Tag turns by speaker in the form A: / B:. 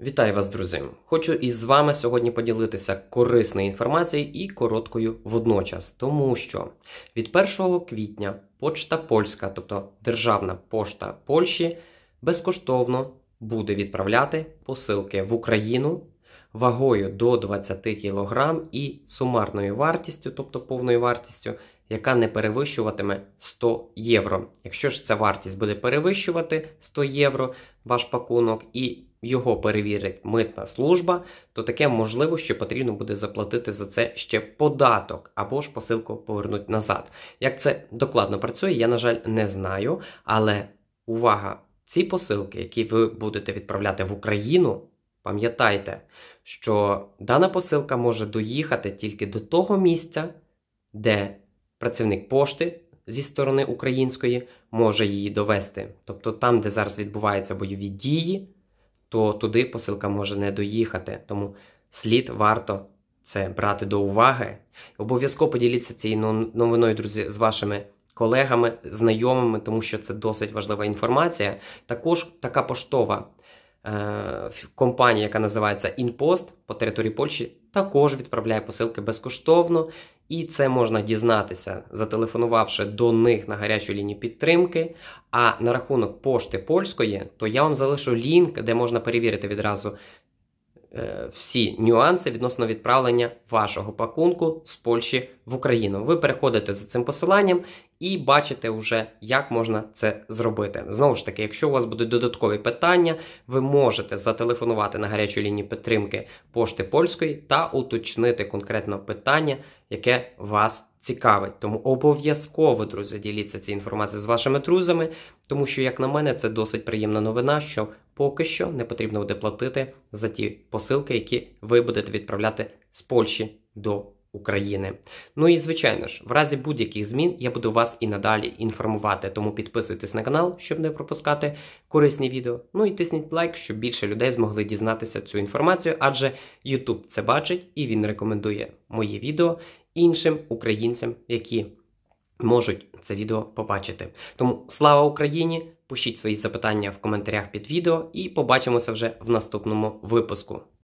A: Вітаю вас, друзі! Хочу із вами сьогодні поділитися корисною інформацією і короткою водночас, тому що від 1 квітня Почта Польська, тобто Державна пошта Польщі, безкоштовно буде відправляти посилки в Україну вагою до 20 кг і сумарною вартістю, тобто повною вартістю, яка не перевищуватиме 100 євро. Якщо ж ця вартість буде перевищувати 100 євро ваш пакунок і його перевірить митна служба, то таке можливо, що потрібно буде заплатити за це ще податок або ж посилку повернуть назад. Як це докладно працює, я, на жаль, не знаю. Але увага, ці посилки, які ви будете відправляти в Україну, пам'ятайте, що дана посилка може доїхати тільки до того місця, де працівник пошти. Зі сторони української може її довести, тобто там, де зараз відбуваються бойові дії, то туди посилка може не доїхати. Тому слід варто це брати до уваги. Обов'язково поділіться цією новиною, друзі, з вашими. Колегами, знайомими, тому що це досить важлива інформація. Також така поштова е компанія, яка називається Інпост по території Польщі, також відправляє посилки безкоштовно. І це можна дізнатися, зателефонувавши до них на гарячу лінію підтримки. А на рахунок пошти польської, то я вам залишу лінк, де можна перевірити відразу, Е, всі нюанси відносно відправлення вашого пакунку з Польщі в Україну. Ви переходите за цим посиланням і бачите вже, як можна це зробити. Знову ж таки, якщо у вас будуть додаткові питання, ви можете зателефонувати на гарячу лінію підтримки пошти польської та уточнити конкретно питання, яке вас цікавить. Тому обов'язково, друзі, діліться цією інформацією з вашими друзями, тому що, як на мене, це досить приємна новина, що поки що не потрібно буде платити за ті посилки, які ви будете відправляти з Польщі до України. Ну і звичайно ж, в разі будь-яких змін я буду вас і надалі інформувати. Тому підписуйтесь на канал, щоб не пропускати корисні відео. Ну і тисніть лайк, щоб більше людей змогли дізнатися цю інформацію, адже YouTube це бачить і він рекомендує мої відео іншим українцям, які можуть це відео побачити. Тому слава Україні! пишіть свої запитання в коментарях під відео і побачимося вже в наступному випуску.